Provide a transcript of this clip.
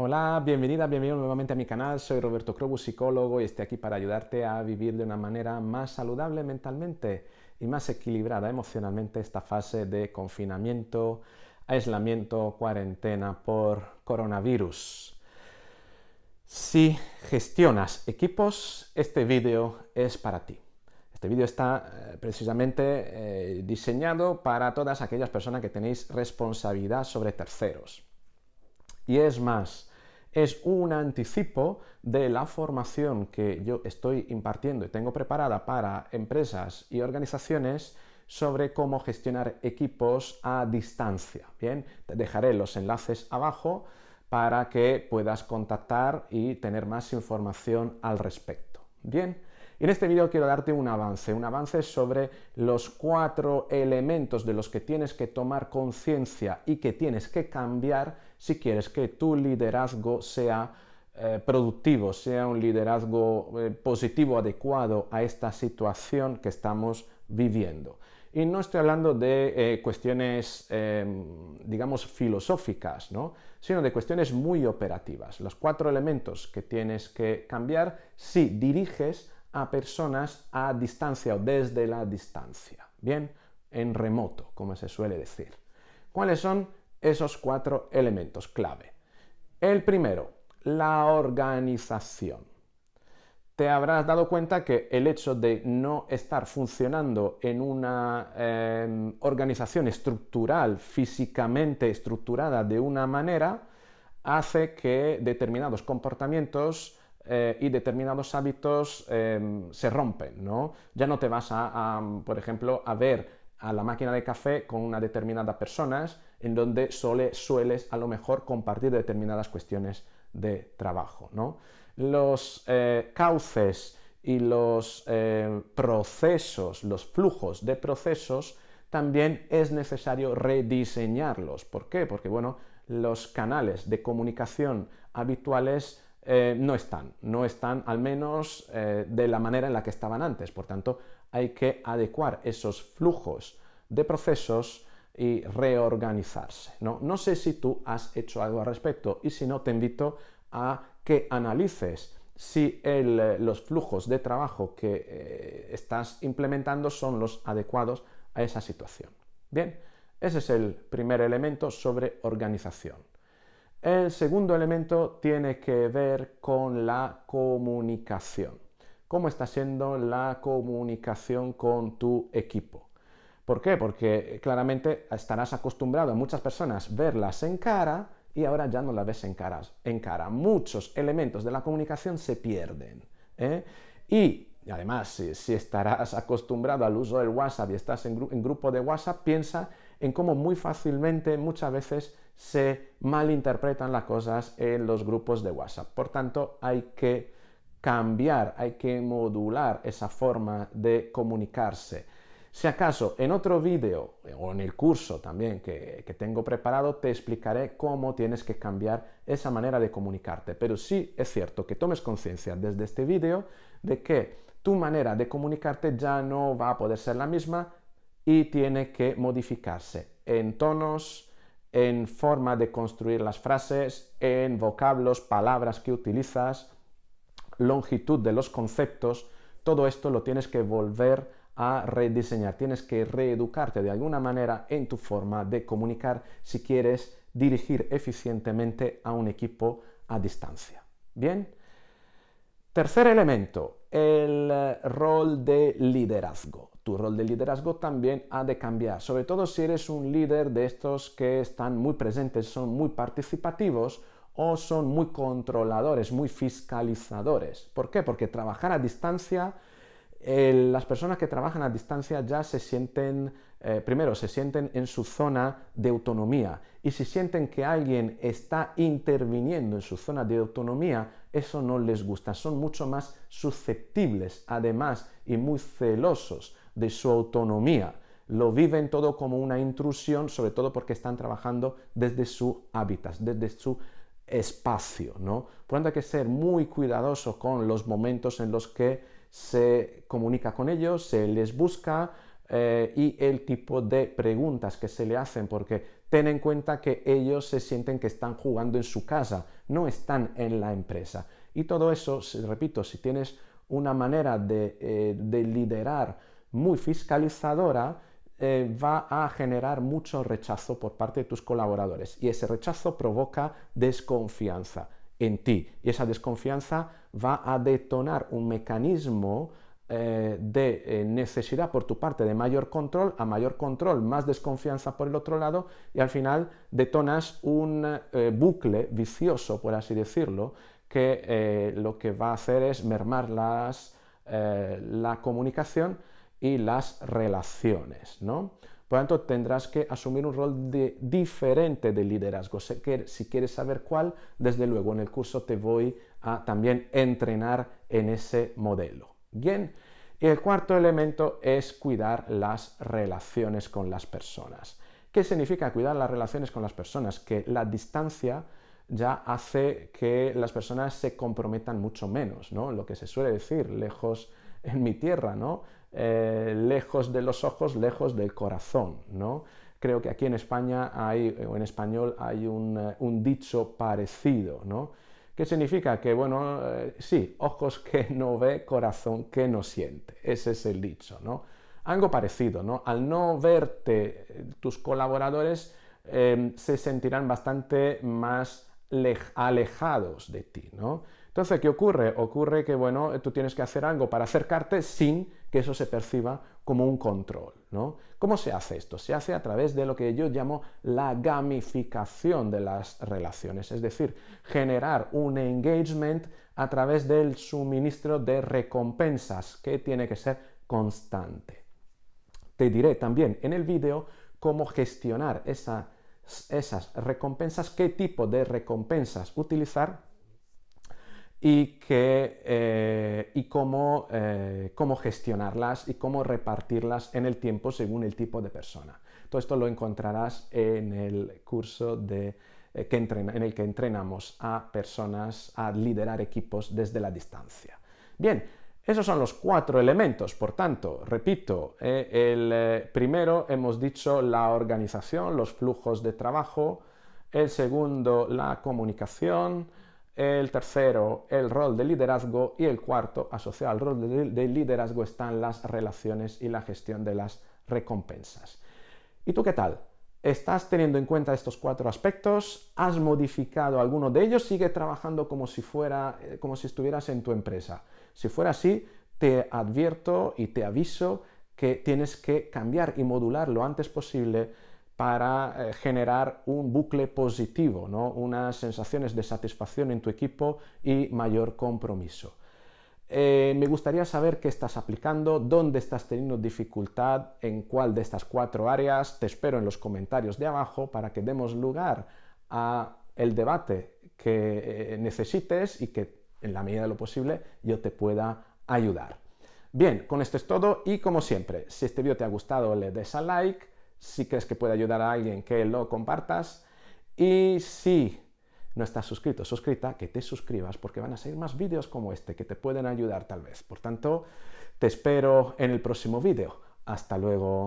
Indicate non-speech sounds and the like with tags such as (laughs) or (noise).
Hola, bienvenida, bienvenido nuevamente a mi canal. Soy Roberto Krobu, psicólogo, y estoy aquí para ayudarte a vivir de una manera más saludable mentalmente y más equilibrada emocionalmente esta fase de confinamiento, aislamiento, cuarentena por coronavirus. Si gestionas equipos, este vídeo es para ti. Este vídeo está eh, precisamente eh, diseñado para todas aquellas personas que tenéis responsabilidad sobre terceros. Y es más, es un anticipo de la formación que yo estoy impartiendo y tengo preparada para empresas y organizaciones sobre cómo gestionar equipos a distancia. Bien, te dejaré los enlaces abajo para que puedas contactar y tener más información al respecto. Bien, en este vídeo quiero darte un avance, un avance sobre los cuatro elementos de los que tienes que tomar conciencia y que tienes que cambiar si quieres que tu liderazgo sea eh, productivo, sea un liderazgo eh, positivo, adecuado a esta situación que estamos viviendo. Y no estoy hablando de eh, cuestiones, em, digamos, filosóficas, sino de cuestiones muy operativas. Los cuatro elementos que tienes que cambiar si diriges a personas a distancia o desde la distancia, bien, en remoto, como se suele decir. ¿Cuáles son esos cuatro elementos clave. El primero, la organización. Te habrás dado cuenta que el hecho de no estar funcionando en una em, organización estructural, físicamente estructurada de una manera, hace que determinados comportamientos eh, y determinados hábitos em, se rompen, Ya no te vas a, por ejemplo, a ver a la máquina de café con una determinada personas en donde sueles a lo mejor compartir determinadas cuestiones de trabajo. ¿no? Los eh, cauces y los eh, procesos, los flujos de procesos, también es necesario rediseñarlos. ¿Por qué? Porque bueno, los canales de comunicación habituales eh, no están, no están al menos de la manera en la que estaban antes. Por tanto, hay que adecuar esos flujos de procesos y reorganizarse. ¿no? sé si tú has hecho algo al respecto y si no, te invito a que analices si eh, los flujos de trabajo que eh, estás implementando son los adecuados a esa situación. Bien, ese es el primer elemento sobre organización. El segundo elemento tiene que ver con la comunicación cómo está siendo la comunicación con tu equipo. ¿Por qué? Porque eh, claramente estarás acostumbrado a muchas personas verlas en cara y ahora ya no las ves en, en cara. Muchos elementos de la comunicación se pierden. ¿eh? Y además, si, estarás (laughs) acostumbrado al uso del WhatsApp y estás en grupo de WhatsApp, piensa en cómo muy fácilmente muchas veces se malinterpretan las cosas en los grupos de WhatsApp. Por tanto, hay que cambiar, hay que modular esa forma de comunicarse. Si acaso en otro vídeo o en el curso también que, tengo preparado te explicaré cómo tienes que cambiar esa manera de comunicarte, pero sí es cierto que tomes conciencia desde este vídeo de que tu manera de comunicarte ya no va a poder ser la misma y tiene que modificarse en tonos, en forma de construir las frases, en vocablos, palabras que utilizas, longitud de los conceptos, todo esto lo tienes que volver a rediseñar, tienes que reeducarte de alguna manera en tu forma de comunicar si quieres dirigir eficientemente a un equipo a distancia. Bien. Tercer elemento, el eh, rol de liderazgo. Tu rol de liderazgo también ha de cambiar, sobre todo si eres un líder de estos que están muy presentes, son muy participativos o son muy controladores, muy fiscalizadores. ¿Por qué? Porque trabajar a distancia, las personas que trabajan a distancia ya se sienten, eh, primero, se sienten en su zona de autonomía y si sienten que alguien está interviniendo en su zona de autonomía, eso no les gusta, son mucho más susceptibles, además, y muy celosos de su autonomía lo viven todo como una intrusión, sobre todo porque están trabajando desde su hábitat, desde su espacio, ¿no? Por tanto, hay que ser muy cuidadoso con los momentos en los que se comunica con ellos, se les busca eh, y el tipo de preguntas que se le hacen, porque ten en cuenta que ellos se sienten que están jugando en su casa, no están en la empresa. Y todo eso, repito, si tienes una manera de eh, liderar muy fiscalizadora, eh, va a generar mucho rechazo por parte de tus colaboradores y ese rechazo provoca desconfianza en ti y esa desconfianza va a detonar un mecanismo eh, de eh, necesidad por tu parte de mayor control, a mayor control, más desconfianza por el otro lado y al final detonas un bucle vicioso, por así decirlo, que lo que va a hacer es mermar la comunicación y las relaciones, ¿no? Por lo tanto, tendrás que asumir un rol diferente de liderazgo. Si quieres, si quieres saber cuál, desde luego en el curso te voy a también entrenar en ese modelo. Bien, y el cuarto elemento es cuidar las relaciones con las personas. ¿Qué significa cuidar las relaciones con las personas? Que la distancia ya hace que las personas se comprometan mucho menos, ¿no? Lo que se suele decir, lejos en mi tierra, ¿no? Eh, lejos de los ojos, lejos del corazón, ¿no? Creo que aquí en España hay, o en español hay un, eh, dicho parecido, ¿no? ¿Qué significa? Que, bueno, eh, sí, ojos que no ve, corazón que no siente. Ese es el dicho, ¿no? Algo parecido, ¿no? Al no verte, tus colaboradores em, se sentirán bastante más alejados de ti, ¿no? Entonces, ¿qué ocurre? Ocurre que, bueno, tú tienes que hacer algo para acercarte sin que eso se perciba como un control. ¿no? ¿Cómo se hace esto? Se hace a través de lo que yo llamo la gamificación de las relaciones, es decir, generar un engagement a través del suministro de recompensas que tiene que ser constante. Te diré también en el vídeo cómo gestionar esas recompensas, qué tipo de recompensas utilizar y, eh, eh, cómo, gestionarlas y cómo repartirlas en el tiempo según el tipo de persona. Todo esto lo encontrarás en el curso de, eh, que en el que entrenamos a personas a liderar equipos desde la distancia. Bien, esos son los cuatro elementos, por tanto, repito, el primero hemos dicho la organización, los flujos de trabajo, el segundo la comunicación, el tercero, el rol de liderazgo. Y el cuarto, asociado al rol de liderazgo, están las relaciones y la gestión de las recompensas. ¿Y tú qué tal? ¿Estás teniendo en cuenta estos cuatro aspectos? ¿Has modificado alguno de ellos? ¿Sigue trabajando como si, fuera, eh, como si estuvieras en tu empresa? Si fuera así, te advierto y te aviso que tienes que cambiar y modular lo antes posible para eh, generar un bucle positivo, ¿no? unas sensaciones de satisfacción en tu equipo y mayor compromiso. Eh, me gustaría saber qué estás aplicando, dónde estás teniendo dificultad, en cuál de estas cuatro áreas. Te espero en los comentarios de abajo para que demos lugar a el debate que eh, necesites y que en la medida de lo posible yo te pueda ayudar. Bien, con esto es todo y como siempre, si este vídeo te ha gustado le des a like, si crees que puede ayudar a alguien, que lo compartas. Y si no estás suscrito, suscrita, que te suscribas porque van a salir más vídeos como este que te pueden ayudar tal vez. Por tanto, te espero en el próximo vídeo. Hasta luego.